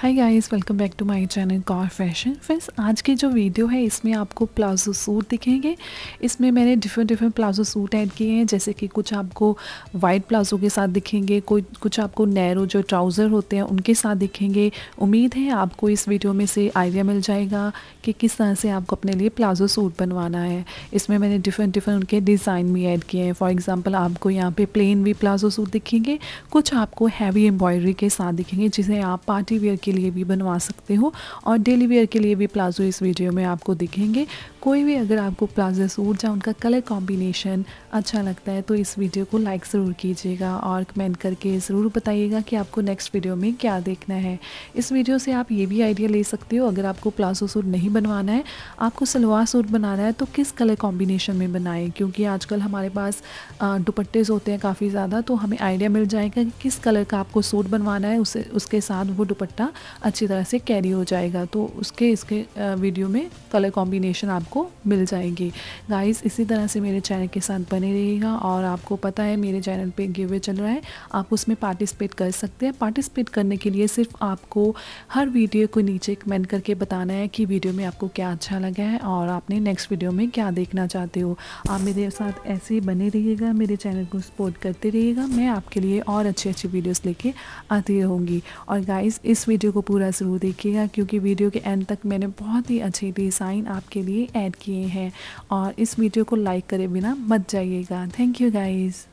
hi guys welcome back to my channel Kaur fashion friends आज की जो वीडियो है इसमें आपको प्लाजो सूट दिखेंगे इसमें मैंने different different palazzo suit add किए हैं जैसे कि कुछ आपको वाइट प्लाजो के साथ दिखेंगे कोई कुछ आपको नैरो जो ट्राउज़र होते हैं उनके साथ दिखेंगे उम्मीद है आपको इस वीडियो में से आइडिया मिल जाएगा कि किस तरह से आपको अपने लिए प्लाजो सूट बनवाना है इसमें मैंने डिफरेंट डिफरेंट उनके डिज़ाइन भी ऐड किए हैं फॉर एग्ज़ाम्पल आपको यहाँ पर प्लेन भी प्लाजो सूट दिखेंगे कुछ आपको हैवी एम्ब्रॉयडरी के साथ दिखेंगे जिसे आप पार्टी वेयर के लिए भी बनवा सकते हो और डेली वेयर के लिए भी प्लाजो इस वीडियो में आपको दिखेंगे कोई भी अगर आपको प्लाजो सूट या उनका कलर कॉम्बिनेशन अच्छा लगता है तो इस वीडियो को लाइक ज़रूर कीजिएगा और कमेंट करके ज़रूर बताइएगा कि आपको नेक्स्ट वीडियो में क्या देखना है इस वीडियो से आप ये भी आइडिया ले सकते हो अगर आपको प्लाजो सूट नहीं बनवाना है आपको सलवार सूट बनाना है तो किस कलर कॉम्बिनेशन में बनाएं क्योंकि आजकल हमारे पास दुपट्टेज होते हैं काफ़ी ज़्यादा तो हमें आइडिया मिल जाएगा कि किस कलर का आपको सूट बनवाना है उसे उसके साथ वो दुपट्टा हमारा अच्छी तरह से कैरी हो जाएगा तो उसके इसके वीडियो में कलर कॉम्बिनेशन आपको मिल जाएगी गाइस इसी तरह से मेरे चैनल के साथ बने रहिएगा और आपको पता है मेरे चैनल पे गिव चल रहा है आप उसमें पार्टिसिपेट कर सकते हैं पार्टिसिपेट करने के लिए सिर्फ आपको हर वीडियो को नीचे कमेंट करके बताना है कि वीडियो में आपको क्या अच्छा लगा है और आपने नेक्स्ट वीडियो में क्या देखना चाहते हो आप मेरे साथ ऐसे ही बने रहिएगा मेरे चैनल को सपोर्ट करते रहिएगा मैं आपके लिए और अच्छी अच्छी वीडियोज़ लेके आती रहूँगी और गाइज़ इस वीडियो वीडियो को पूरा ज़रूर देखिएगा क्योंकि वीडियो के एंड तक मैंने बहुत ही अच्छे डिज़ाइन आपके लिए ऐड किए हैं और इस वीडियो को लाइक करे बिना मत जाइएगा थैंक यू गाइज़